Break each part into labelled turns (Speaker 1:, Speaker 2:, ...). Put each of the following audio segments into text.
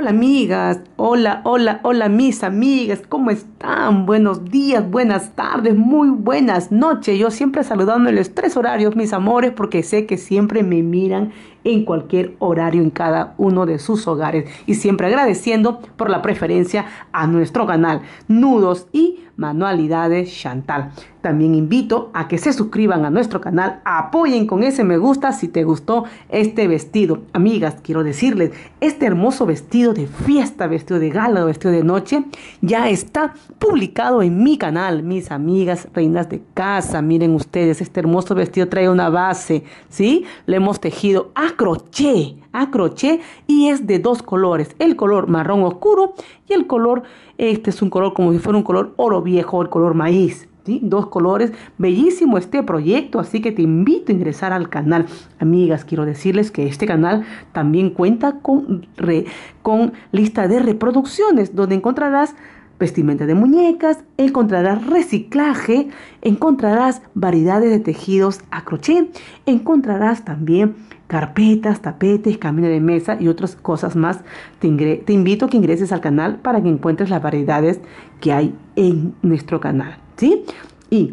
Speaker 1: Hola amigas, hola, hola, hola mis amigas, ¿cómo están? Buenos días, buenas tardes, muy buenas noches. Yo siempre los tres horarios, mis amores, porque sé que siempre me miran en cualquier horario en cada uno de sus hogares. Y siempre agradeciendo por la preferencia a nuestro canal Nudos y Manualidades Chantal. También invito a que se suscriban a nuestro canal, apoyen con ese me gusta si te gustó este vestido. Amigas, quiero decirles, este hermoso vestido de fiesta, vestido de gala, vestido de noche, ya está publicado en mi canal, mis amigas reinas de casa. Miren ustedes, este hermoso vestido trae una base, ¿sí? Le hemos tejido a crochet, a crochet y es de dos colores, el color marrón oscuro y el color, este es un color como si fuera un color oro viejo, el color maíz. ¿sí? Dos colores, bellísimo este proyecto, así que te invito a ingresar al canal. Amigas, quiero decirles que este canal también cuenta con, con lista de reproducciones donde encontrarás vestimenta de muñecas, encontrarás reciclaje, encontrarás variedades de tejidos a crochet, encontrarás también carpetas, tapetes, camino de mesa y otras cosas más. Te, te invito a que ingreses al canal para que encuentres las variedades que hay en nuestro canal, ¿sí? Y,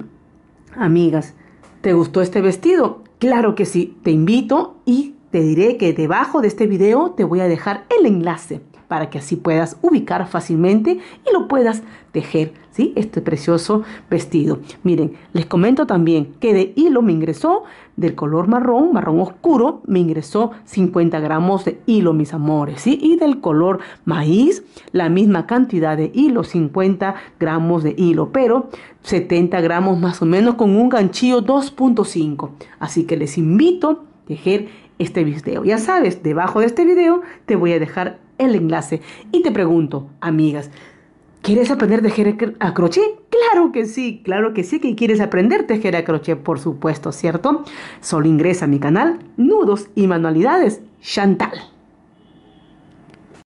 Speaker 1: amigas, ¿te gustó este vestido? Claro que sí, te invito y te diré que debajo de este video te voy a dejar el enlace para que así puedas ubicar fácilmente y lo puedas tejer, ¿sí? Este precioso vestido. Miren, les comento también que de hilo me ingresó del color marrón, marrón oscuro, me ingresó 50 gramos de hilo, mis amores, ¿sí? Y del color maíz, la misma cantidad de hilo, 50 gramos de hilo, pero 70 gramos más o menos con un ganchillo 2.5. Así que les invito tejer este video. Ya sabes, debajo de este video te voy a dejar el enlace. Y te pregunto, amigas, ¿quieres aprender a tejer a crochet? Claro que sí, claro que sí que quieres aprender a tejer a crochet, por supuesto, ¿cierto? Solo ingresa a mi canal Nudos y Manualidades Chantal.